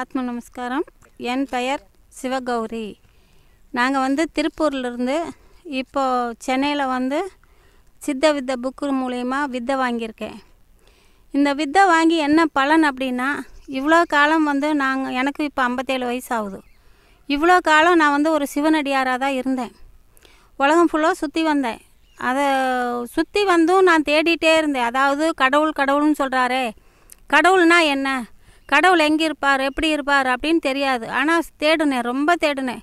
ஆத்ம நமஸ்காரம் என் பெயர் சிவகௌரி நாங்கள் வந்து திருப்பூர்லேருந்து இப்போது சென்னையில் வந்து சித்த வித்தை புக்கு மூலயமா வித்தை வாங்கியிருக்கேன் இந்த வித்தை வாங்கி என்ன பலன் அப்படின்னா இவ்வளோ காலம் வந்து நாங்கள் எனக்கு இப்போ ஐம்பத்தேழு வயசு ஆகுது இவ்வளோ காலம் நான் வந்து ஒரு சிவனடியாராக தான் இருந்தேன் உலகம் ஃபுல்லாக சுற்றி வந்தேன் அதை சுற்றி வந்தும் நான் தேடிகிட்டே இருந்தேன் அதாவது கடவுள் கடவுள்னு சொல்கிறாரே கடவுள்னால் என்ன கடவுள் எங்கே இருப்பார் எப்படி இருப்பார் அப்படின்னு தெரியாது ஆனால் தேடுனேன் ரொம்ப தேடுனேன்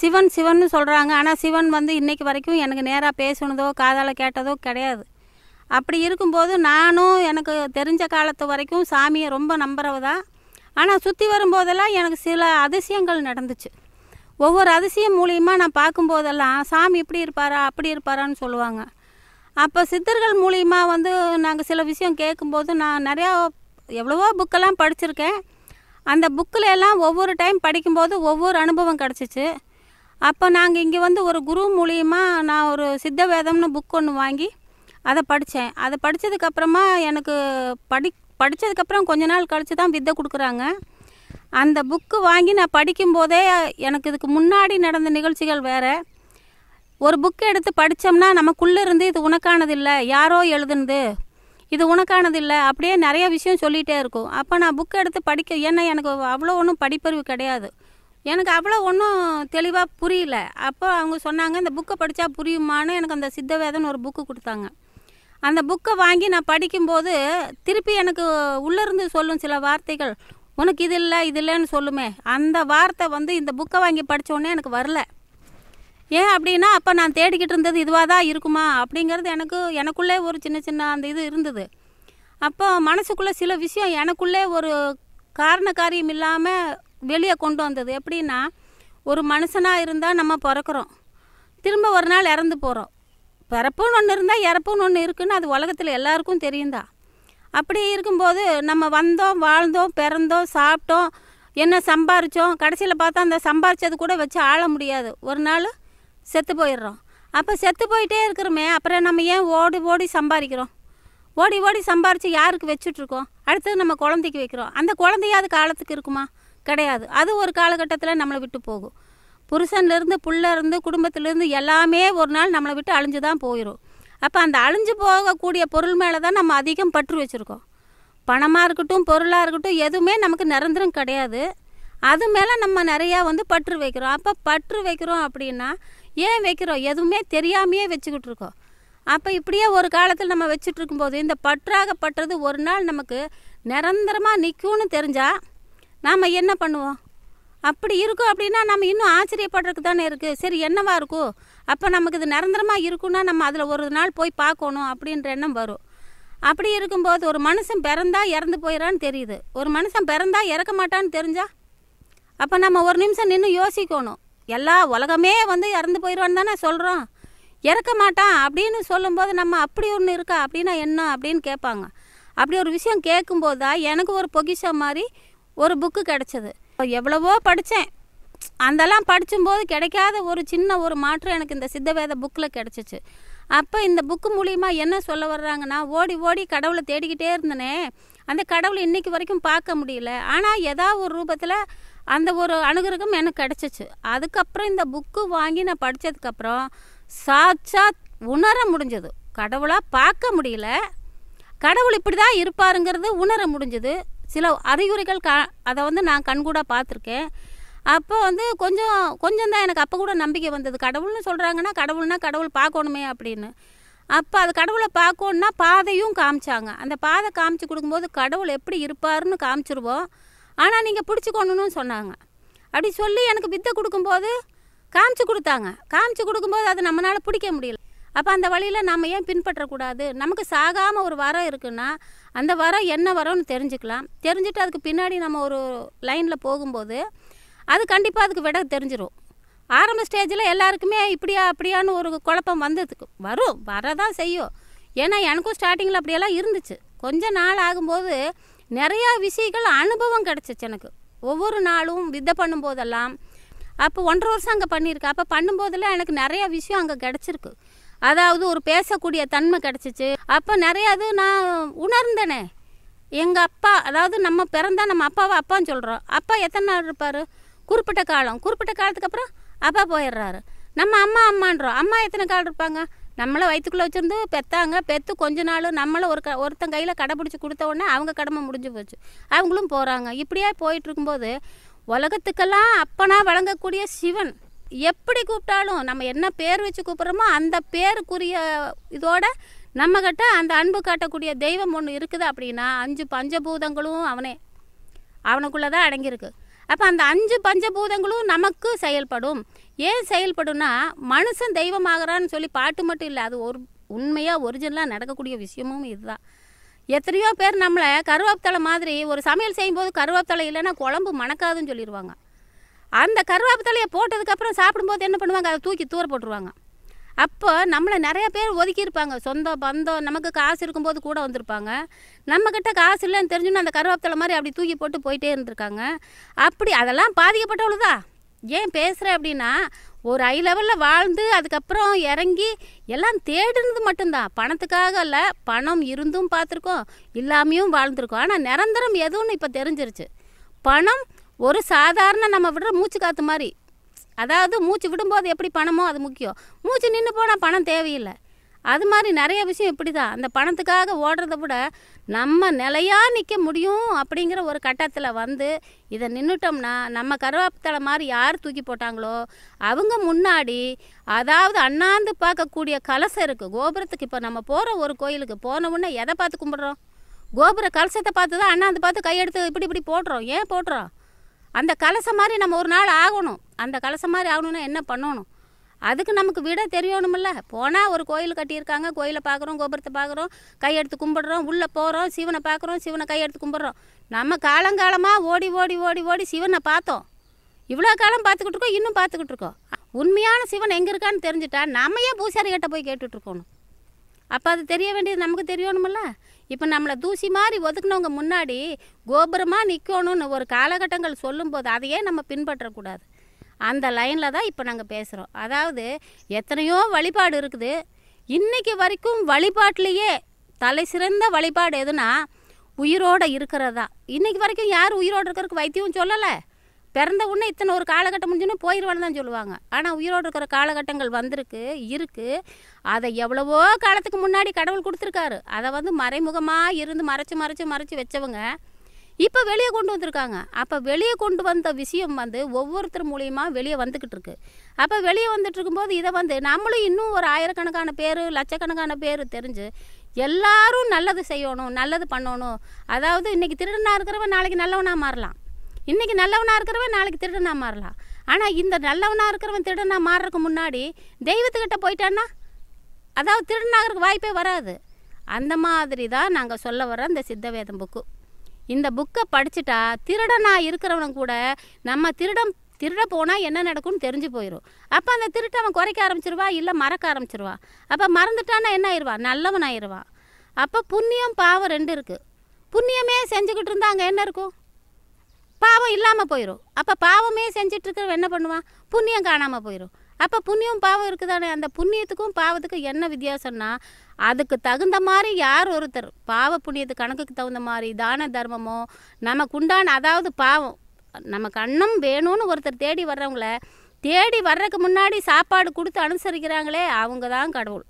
சிவன் சிவன் சொல்கிறாங்க ஆனால் சிவன் வந்து இன்றைக்கு வரைக்கும் எனக்கு நேராக பேசுனதோ காதால் கேட்டதோ கிடையாது அப்படி இருக்கும்போது நானும் எனக்கு தெரிஞ்ச காலத்து வரைக்கும் சாமியை ரொம்ப நம்புறவு தான் ஆனால் சுற்றி வரும்போதெல்லாம் எனக்கு சில அதிசயங்கள் நடந்துச்சு ஒவ்வொரு அதிசயம் மூலியமாக நான் பார்க்கும்போதெல்லாம் சாமி இப்படி இருப்பாரா அப்படி இருப்பாரான்னு சொல்லுவாங்க அப்போ சித்தர்கள் மூலியமாக வந்து நாங்கள் சில விஷயம் கேட்கும்போது நான் நிறையா எவ்வளவோ புக்கெல்லாம் படிச்சிருக்கேன் அந்த புக்கில் எல்லாம் ஒவ்வொரு டைம் படிக்கும்போது ஒவ்வொரு அனுபவம் கிடச்சிச்சு அப்போ நாங்கள் இங்கே வந்து ஒரு குரு மூலியமாக நான் ஒரு சித்த வேதம்னு புக் ஒன்று வாங்கி அதை படித்தேன் அதை படித்ததுக்கப்புறமா எனக்கு படி படித்ததுக்கப்புறம் கொஞ்ச நாள் கழித்து தான் வித்தை கொடுக்குறாங்க அந்த புக்கு வாங்கி நான் படிக்கும்போதே எனக்கு இதுக்கு முன்னாடி நடந்த நிகழ்ச்சிகள் வேறு ஒரு புக்கு எடுத்து படித்தோம்னா நமக்குள்ளே இருந்து இது உனக்கானது இல்லை யாரோ எழுதுனது இது உனக்கானது இல்லை அப்படியே நிறைய விஷயம் சொல்லிகிட்டே இருக்கும் அப்போ நான் புக் எடுத்து படிக்க ஏன்னா எனக்கு அவ்வளோ ஒன்றும் படிப்பறிவு கிடையாது எனக்கு அவ்வளோ ஒன்றும் தெளிவாக புரியல அப்போ அவங்க சொன்னாங்க இந்த புக்கை படித்தா புரியுமான்னு எனக்கு அந்த சித்தவேதன் ஒரு புக்கு கொடுத்தாங்க அந்த புக்கை வாங்கி நான் படிக்கும்போது திருப்பி எனக்கு உள்ளேருந்து சொல்லும் சில வார்த்தைகள் உனக்கு இது இல்லை இது இல்லைன்னு சொல்லுமே அந்த வார்த்தை வந்து இந்த புக்கை வாங்கி படித்தோடனே எனக்கு வரல ஏன் அப்படின்னா அப்போ நான் தேடிக்கிட்டு இருந்தது இதுவாக தான் இருக்குமா அப்படிங்கிறது எனக்கு எனக்குள்ளே ஒரு சின்ன சின்ன அந்த இது இருந்தது அப்போ மனசுக்குள்ளே சில விஷயம் எனக்குள்ளே ஒரு காரண காரியம் இல்லாமல் வெளியே கொண்டு வந்தது எப்படின்னா ஒரு மனுஷனாக இருந்தால் நம்ம பிறக்கிறோம் திரும்ப ஒரு நாள் இறந்து போகிறோம் பிறப்புன்னு ஒன்று இருந்தால் இறப்புன்னு ஒன்று இருக்குன்னு அது உலகத்தில் எல்லாருக்கும் தெரியுந்தா அப்படி இருக்கும்போது நம்ம வந்தோம் வாழ்ந்தோம் பிறந்தோம் சாப்பிட்டோம் என்ன சம்பாரித்தோம் கடைசியில் பார்த்தா அந்த சம்பாரித்தது கூட வச்சு ஆள முடியாது ஒரு நாள் செத்து போயிடுறோம் அப்போ செத்து போயிட்டே இருக்கிறோமே அப்புறம் நம்ம ஏன் ஓடி ஓடி சம்பாதிக்கிறோம் ஓடி ஓடி சம்பாரித்து யாருக்கு வச்சுட்ருக்கோம் அடுத்தது நம்ம குழந்தைக்கு வைக்கிறோம் அந்த குழந்தையாவது காலத்துக்கு இருக்குமா கிடையாது அது ஒரு காலகட்டத்தில் நம்மளை விட்டு போகும் புருஷன்லேருந்து புள்ளேருந்து குடும்பத்துலேருந்து எல்லாமே ஒரு நாள் நம்மளை விட்டு அழிஞ்சு தான் போயிடும் அப்போ அந்த அழிஞ்சு போகக்கூடிய பொருள் மேலே தான் நம்ம அதிகம் பற்று வச்சுருக்கோம் பணமாக இருக்கட்டும் பொருளாக இருக்கட்டும் எதுவுமே நமக்கு நிரந்தரம் கிடையாது அது மேலே நம்ம நிறையா வந்து பற்று வைக்கிறோம் அப்போ பற்று வைக்கிறோம் அப்படின்னா ஏன் வைக்கிறோம் எதுவுமே தெரியாமையே வச்சுக்கிட்டு இருக்கோம் அப்போ இப்படியே ஒரு காலத்தில் நம்ம வச்சுட்டு இருக்கும்போது இந்த பற்றது ஒரு நாள் நமக்கு நிரந்தரமாக நிற்கும்னு தெரிஞ்சால் நாம் என்ன பண்ணுவோம் அப்படி இருக்கும் அப்படின்னா நம்ம இன்னும் ஆச்சரியப்படுறதுக்கு தானே இருக்குது சரி என்னவா இருக்கும் அப்போ நமக்கு இது நிரந்தரமாக இருக்குன்னா நம்ம அதில் ஒரு நாள் போய் பார்க்கணும் அப்படின்ற எண்ணம் வரும் அப்படி இருக்கும்போது ஒரு மனுஷன் பிறந்தா இறந்து போயிடான்னு தெரியுது ஒரு மனுஷன் பிறந்தா இறக்க மாட்டான்னு தெரிஞ்சால் அப்போ நம்ம ஒரு நிமிஷம் நின்று யோசிக்கணும் எல்லா உலகமே வந்து இறந்து போயிடுவான்னு தானே சொல்கிறோம் இறக்க மாட்டான் அப்படின்னு சொல்லும்போது நம்ம அப்படி ஒன்று இருக்கா அப்படின்னா என்ன அப்படின்னு கேட்பாங்க அப்படி ஒரு விஷயம் கேட்கும்போது தான் எனக்கு ஒரு பொக்கிஷம் மாதிரி ஒரு புக்கு கிடச்சிது எவ்வளவோ படித்தேன் அதெல்லாம் படித்தும்போது கிடைக்காத ஒரு சின்ன ஒரு மாற்றம் எனக்கு இந்த சித்தவேத புக்கில் கிடச்சிச்சு அப்போ இந்த புக்கு மூலியமாக என்ன சொல்ல வர்றாங்கன்னா ஓடி ஓடி கடவுளை தேடிக்கிட்டே இருந்தனே அந்த கடவுளை இன்றைக்கி வரைக்கும் பார்க்க முடியல ஆனால் ஏதாவது ஒரு ரூபத்தில் அந்த ஒரு அனுகிரகம் எனக்கு கிடச்சிச்சு அதுக்கப்புறம் இந்த புக்கு வாங்கி நான் படித்ததுக்கப்புறம் சாட்சாத் உணர முடிஞ்சது கடவுளாக பார்க்க முடியல கடவுள் இப்படி தான் இருப்பாருங்கிறது உணர முடிஞ்சது சில அறிகுறிகள் க அதை வந்து நான் கண்கூடாக பார்த்துருக்கேன் அப்போ வந்து கொஞ்சம் கொஞ்சம் தான் எனக்கு அப்போ கூட நம்பிக்கை வந்தது கடவுள்னு சொல்கிறாங்கன்னா கடவுள்னா கடவுள் பார்க்கணுமே அப்படின்னு அப்போ அது கடவுளை பார்க்கணுன்னா பாதையும் காமிச்சாங்க அந்த பாதை காமிச்சு கொடுக்கும்போது கடவுள் எப்படி இருப்பாருன்னு காமிச்சிருவோம் ஆனால் நீங்கள் பிடிச்சிக்கொண்ணுன்னு சொன்னாங்க அப்படி சொல்லி எனக்கு வித்தை கொடுக்கும்போது காமிச்சு கொடுத்தாங்க காமிச்சு கொடுக்கும்போது அது நம்மளால் பிடிக்க முடியல அப்போ அந்த வழியில் நம்ம ஏன் பின்பற்றக்கூடாது நமக்கு சாகாமல் ஒரு வரம் இருக்குன்னா அந்த வரம் என்ன வரோன்னு தெரிஞ்சுக்கலாம் தெரிஞ்சுட்டு அதுக்கு பின்னாடி நம்ம ஒரு லைனில் போகும்போது அது கண்டிப்பாக அதுக்கு விட தெரிஞ்சிடும் ஆரம்ப ஸ்டேஜில் எல்லாருக்குமே இப்படியா அப்படியான்னு ஒரு குழப்பம் வந்ததுக்கு வரும் வரதான் செய்யும் ஏன்னா எனக்கும் ஸ்டார்டிங்கில் அப்படியெல்லாம் இருந்துச்சு கொஞ்ச நாள் ஆகும்போது நிறையா விஷயங்கள் அனுபவம் கிடச்சிச்சு எனக்கு ஒவ்வொரு நாளும் விதை பண்ணும்போதெல்லாம் அப்போ ஒன்றரை வருஷம் அங்கே பண்ணியிருக்கேன் அப்போ பண்ணும்போதெல்லாம் எனக்கு நிறையா விஷயம் அங்கே கிடச்சிருக்கு அதாவது ஒரு பேசக்கூடிய தன்மை கிடச்சிச்சு அப்போ நிறையா அது நான் உணர்ந்தேனே எங்கள் அப்பா அதாவது நம்ம பிறந்தா நம்ம அப்பாவை அப்பான்னு சொல்கிறோம் அப்பா எத்தனை நாள் இருப்பார் குறிப்பிட்ட காலம் குறிப்பிட்ட காலத்துக்கு அப்புறம் அப்பா போயிடுறாரு நம்ம அம்மா அம்மான்றோம் அம்மா எத்தனை காலம் இருப்பாங்க நம்மளை வயிற்றுக்குள்ளே வச்சுருந்து பெற்றாங்க பெற்று கொஞ்ச நாள் நம்மளை ஒரு க ஒருத்தன் கையில் கடைப்பிடிச்சி கொடுத்த உடனே அவங்க கடமை முடிஞ்சு போச்சு அவங்களும் போகிறாங்க இப்படியே போயிட்டுருக்கும்போது உலகத்துக்கெல்லாம் அப்பனா வழங்கக்கூடிய சிவன் எப்படி கூப்பிட்டாலும் நம்ம என்ன பேர் வச்சு கூப்பிட்றோமோ அந்த பேருக்குரிய இதோட நம்மக்கிட்ட அந்த அன்பு காட்டக்கூடிய தெய்வம் ஒன்று இருக்குது அப்படின்னா அஞ்சு பஞ்சபூதங்களும் அவனே அவனுக்குள்ளே தான் அடங்கியிருக்கு அப்போ அந்த அஞ்சு பஞ்சபூதங்களும் நமக்கு செயல்படும் ஏன் செயல்படும்னா மனுஷன் தெய்வமாகறான்னு சொல்லி பாட்டு மட்டும் இல்லை அது ஒரு உண்மையாக ஒரிஜினலாக நடக்கக்கூடிய விஷயமும் இதுதான் எத்தனையோ பேர் நம்மளை கருவேப்பித்தலை மாதிரி ஒரு சமையல் செய்யும்போது கருவேப்பித்தலை இல்லைன்னா குழம்பு மணக்காதுன்னு சொல்லிடுவாங்க அந்த கருவேப்பித்தலையை போட்டதுக்கப்புறம் சாப்பிடும்போது என்ன பண்ணுவாங்க அதை தூக்கி தூர போட்டுருவாங்க அப்போ நம்மளை நிறைய பேர் ஒதுக்கியிருப்பாங்க சொந்தம் பந்தம் நமக்கு காசு இருக்கும்போது கூட வந்திருப்பாங்க நம்மக்கிட்ட காசு இல்லைன்னு தெரிஞ்சுன்னு அந்த கருவேப்பிலை மாதிரி அப்படி தூக்கி போட்டு போயிட்டே இருந்திருக்காங்க அப்படி அதெல்லாம் பாதிக்கப்பட்டவளுதா ஏன் பேசுகிறேன் அப்படின்னா ஒரு ஹை லெவலில் வாழ்ந்து அதுக்கப்புறம் இறங்கி எல்லாம் தேடுனது மட்டும்தான் பணத்துக்காக இல்லை பணம் இருந்தும் பார்த்துருக்கோம் இல்லாமையும் வாழ்ந்துருக்கோம் ஆனால் நிரந்தரம் எதுன்னு இப்போ தெரிஞ்சிருச்சு பணம் ஒரு சாதாரண நம்ம விடுற மூச்சு காற்று மாதிரி அதாவது மூச்சு விடும்போது எப்படி பணமோ அது முக்கியம் மூச்சு நின்று போனால் பணம் தேவையில்லை அது மாதிரி நிறைய விஷயம் இப்படி தான் அந்த பணத்துக்காக ஓடுறத விட நம்ம நிலையாக நிற்க முடியும் அப்படிங்கிற ஒரு கட்டத்தில் வந்து இதை நின்றுட்டோம்னா நம்ம கருவேப்பித்தலை மாதிரி யார் தூக்கி போட்டாங்களோ அவங்க முன்னாடி அதாவது அண்ணாந்து பார்க்கக்கூடிய கலசம் இருக்குது கோபுரத்துக்கு இப்போ நம்ம போகிற ஒரு கோயிலுக்கு போன உடனே எதை பார்த்து கும்பிட்றோம் கோபுர கலசத்தை பார்த்து தான் அண்ணாந்து பார்த்து கையெடுத்து இப்படி இப்படி போடுறோம் ஏன் போடுறோம் அந்த கலசம் மாதிரி நம்ம ஒரு நாள் ஆகணும் அந்த கலசம் மாதிரி ஆகணும்னா என்ன பண்ணணும் அதுக்கு நமக்கு விட தெரியணுமில்ல போனால் ஒரு கோயில் கட்டியிருக்காங்க கோயிலை பார்க்குறோம் கோபுரத்தை பார்க்குறோம் கையெடுத்து கும்பிடுறோம் உள்ளே போகிறோம் சிவனை பார்க்குறோம் சிவனை கையெடுத்து கும்பிட்றோம் நம்ம காலங்காலமாக ஓடி ஓடி ஓடி ஓடி சிவனை பார்த்தோம் இவ்வளோ காலம் பார்த்துக்கிட்டு இருக்கோம் இன்னும் பார்த்துக்கிட்டு இருக்கோம் உண்மையான சிவன் எங்கே இருக்கான்னு தெரிஞ்சுட்டா நம்ம ஏன் பூசாரி கேட்ட போய் கேட்டுட்ருக்கணும் அப்போ அது தெரிய வேண்டியது நமக்கு தெரியணுமில்ல இப்போ நம்மளை தூசி மாதிரி ஒதுக்குனவங்க முன்னாடி கோபுரமாக நிற்கணும்னு ஒரு காலகட்டங்கள் சொல்லும்போது அதையே நம்ம பின்பற்றக்கூடாது அந்த லைனில் தான் இப்போ நாங்கள் பேசுகிறோம் அதாவது எத்தனையோ வழிபாடு இருக்குது இன்றைக்கி வரைக்கும் வழிபாட்டிலேயே தலை சிறந்த வழிபாடு எதுனா உயிரோடு இருக்கிறதா இன்றைக்கி வரைக்கும் யார் உயிரோடு இருக்கிறதுக்கு வைத்தியம் சொல்லலை பிறந்த உடனே இத்தனை ஒரு காலகட்டம் முடிஞ்சோன்னே போயிடுவான்னு தான் சொல்லுவாங்க ஆனால் உயிரோடு இருக்கிற காலகட்டங்கள் வந்திருக்கு இருக்குது அதை எவ்வளவோ காலத்துக்கு முன்னாடி கடவுள் கொடுத்துருக்காரு அதை வந்து மறைமுகமாக இருந்து மறைச்சு மறைச்சு மறைச்சு வச்சவங்க இப்போ வெளியே கொண்டு வந்திருக்காங்க அப்போ வெளியே கொண்டு வந்த விஷயம் வந்து ஒவ்வொருத்தர் மூலியமாக வெளியே வந்துக்கிட்டு இருக்கு அப்போ வெளியே வந்துட்டு இருக்கும்போது இதை வந்து நம்மளும் இன்னும் ஒரு ஆயிரக்கணக்கான பேர் லட்சக்கணக்கான பேர் தெரிஞ்சு எல்லாரும் நல்லது செய்யணும் நல்லது பண்ணணும் அதாவது இன்றைக்கி திருடனாக இருக்கிறவன் நாளைக்கு நல்லவனாக மாறலாம் இன்றைக்கி நல்லவனாக இருக்கிறவன் நாளைக்கு திருடனாக மாறலாம் ஆனால் இந்த நல்லவனாக இருக்கிறவன் திருடனாக மாறுறதுக்கு முன்னாடி தெய்வத்துக்கிட்ட போயிட்டான்னா அதாவது திருடனாகிறதுக்கு வாய்ப்பே வராது அந்த மாதிரி தான் நாங்கள் சொல்ல வர இந்த சித்தவேதம் புக்கு இந்த புக்கை படிச்சுட்டா திருடனாக இருக்கிறவனும் கூட நம்ம திருடம் திருட போனால் என்ன நடக்கும்னு தெரிஞ்சு போயிடும் அப்போ அந்த திருட்டை அவன் குறைக்க ஆரம்பிச்சிருவா இல்லை மறக்க ஆரம்பிச்சிருவா அப்போ மறந்துட்டான்னா என்ன ஆயிடுவான் நல்லவன் ஆயிடுவான் அப்போ புண்ணியம் பாவம் ரெண்டு இருக்குது புண்ணியமே செஞ்சுக்கிட்டு இருந்தால் அங்கே என்ன இருக்கும் பாவம் இல்லாமல் போயிடும் அப்போ பாவமே செஞ்சிட்ருக்கிறவன் என்ன பண்ணுவான் புண்ணியம் காணாமல் போயிடும் அப்போ புண்ணியம் பாவம் இருக்குதானே அந்த புண்ணியத்துக்கும் பாவத்துக்கும் என்ன வித்தியாசம்னா அதுக்கு தகுந்த மாதிரி யார் ஒருத்தர் பாவ புண்ணியத்து கணக்குக்கு தகுந்த மாதிரி தான தர்மமோ நமக்கு உண்டான அதாவது பாவம் நமக்கு அண்ணம் வேணும்னு ஒருத்தர் தேடி வர்றவங்கள தேடி வர்றதுக்கு முன்னாடி சாப்பாடு கொடுத்து அனுசரிக்கிறாங்களே அவங்க தான் கடவுள்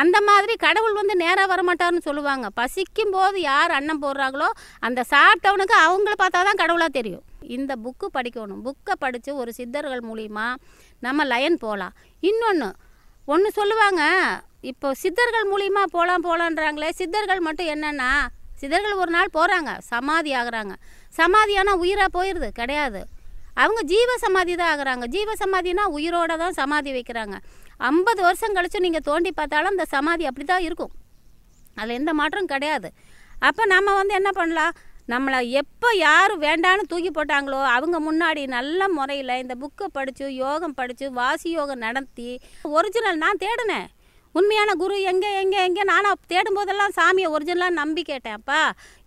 அந்த மாதிரி கடவுள் வந்து நேராக வரமாட்டார்னு சொல்லுவாங்க பசிக்கும் போது யார் அன்னம் போடுறாங்களோ அந்த சாப்பிட்டவனுக்கு அவங்கள பார்த்தா தான் கடவுளாக தெரியும் இந்த புக்கு படிக்கணும் புக்கை படித்து ஒரு சித்தர்கள் மூலிமா நம்ம லயன் போகலாம் இன்னொன்று ஒன்று சொல்லுவாங்க இப்போ சித்தர்கள் மூலிமா போகலாம் போகலான்றாங்களே சித்தர்கள் மட்டும் என்னென்னா சித்தர்கள் ஒரு நாள் போகிறாங்க சமாதி ஆகிறாங்க சமாதியானால் உயிராக போயிடுது கிடையாது அவங்க ஜீவ சமாதி தான் ஆகிறாங்க ஜீவ சமாதினா உயிரோட தான் சமாதி வைக்கிறாங்க ஐம்பது வருஷம் கழிச்சு நீங்கள் தோண்டி பார்த்தாலும் அந்த சமாதி அப்படி தான் இருக்கும் அதில் எந்த மாற்றம் கிடையாது அப்போ நம்ம வந்து என்ன பண்ணலாம் நம்மளை எப்போ யார் வேண்டான்னு தூக்கி போட்டாங்களோ அவங்க முன்னாடி நல்ல முறையில் இந்த புக்கை படித்து யோகம் படித்து வாசி யோகம் நடத்தி ஒரிஜினல் நான் தேடினேன் உண்மையான குரு எங்கே எங்கே எங்கே நானும் தேடும் போதெல்லாம் சாமியை ஒரிஜினலாக நம்பி கேட்டேன்ப்பா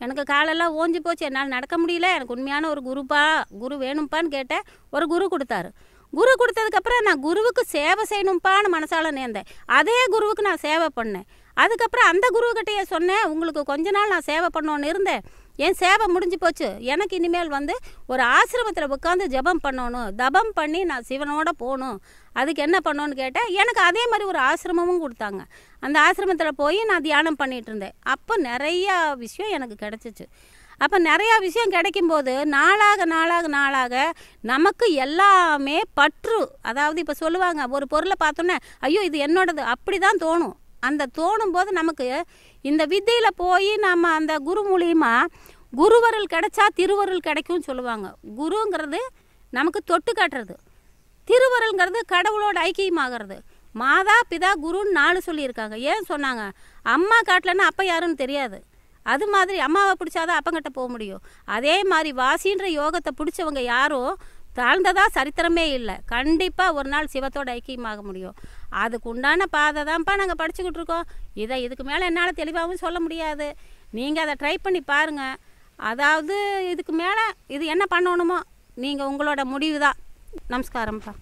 எனக்கு காலெல்லாம் ஓஞ்சி போச்சு என்னால் நடக்க முடியல எனக்கு உண்மையான ஒரு குருப்பா குரு வேணும்ப்பான்னு கேட்டேன் ஒரு குரு கொடுத்தாரு குரு கொடுத்ததுக்கப்புறம் நான் குருவுக்கு சேவை செய்யணும்ப்பான்னு மனசால நேர்ந்தேன் அதே குருவுக்கு நான் சேவை பண்ணேன் அதுக்கப்புறம் அந்த குருக்கிட்டையே சொன்னேன் உங்களுக்கு கொஞ்ச நாள் நான் சேவை பண்ணோன்னு இருந்தேன் என் சேவை முடிஞ்சு போச்சு எனக்கு இனிமேல் வந்து ஒரு ஆசிரமத்தில் உட்காந்து ஜபம் பண்ணணும் தபம் பண்ணி நான் சிவனோட போகணும் அதுக்கு என்ன பண்ணோன்னு கேட்டேன் எனக்கு அதே மாதிரி ஒரு ஆசிரமமும் கொடுத்தாங்க அந்த ஆசிரமத்தில் போய் நான் தியானம் பண்ணிகிட்டு இருந்தேன் அப்போ நிறையா விஷயம் எனக்கு கிடச்சிச்சு அப்போ நிறையா விஷயம் கிடைக்கும்போது நாளாக நாளாக நாளாக நமக்கு எல்லாமே பற்று அதாவது இப்போ சொல்லுவாங்க ஒரு பொருளை பார்த்தோன்னே ஐயோ இது என்னோடது அப்படி தான் தோணும் அந்த தோணும் போது நமக்கு இந்த வித்தையில் போய் நம்ம அந்த குரு மூலியமாக குருவருள் கிடைச்சா திருவருள் கிடைக்கும்னு சொல்லுவாங்க குருங்கிறது நமக்கு தொட்டு காட்டுறது திருவருள்ங்கிறது கடவுளோட ஐக்கியமாகிறது மாதா பிதா குருன்னு நாலு சொல்லியிருக்காங்க ஏன் சொன்னாங்க அம்மா காட்டலன்னா அப்போ யாருன்னு தெரியாது அது மாதிரி அம்மாவை பிடிச்சாதான் அப்பங்கிட்ட போக முடியும் அதே மாதிரி வாசின்ற யோகத்தை பிடிச்சவங்க யாரும் தாழ்ந்ததாக சரித்திரமே இல்லை கண்டிப்பாக ஒரு நாள் சிவத்தோட ஐக்கியமாக முடியும் அதுக்கு உண்டான பாதை தான்ப்பா நாங்கள் படிச்சுக்கிட்டு இருக்கோம் இதை இதுக்கு மேலே என்னால் தெளிவாகவும் சொல்ல முடியாது நீங்கள் அதை ட்ரை பண்ணி பாருங்கள் அதாவது இதுக்கு மேலே இது என்ன பண்ணணுமோ நீங்கள் உங்களோட முடிவு தான் நமஸ்காரம்ப்பா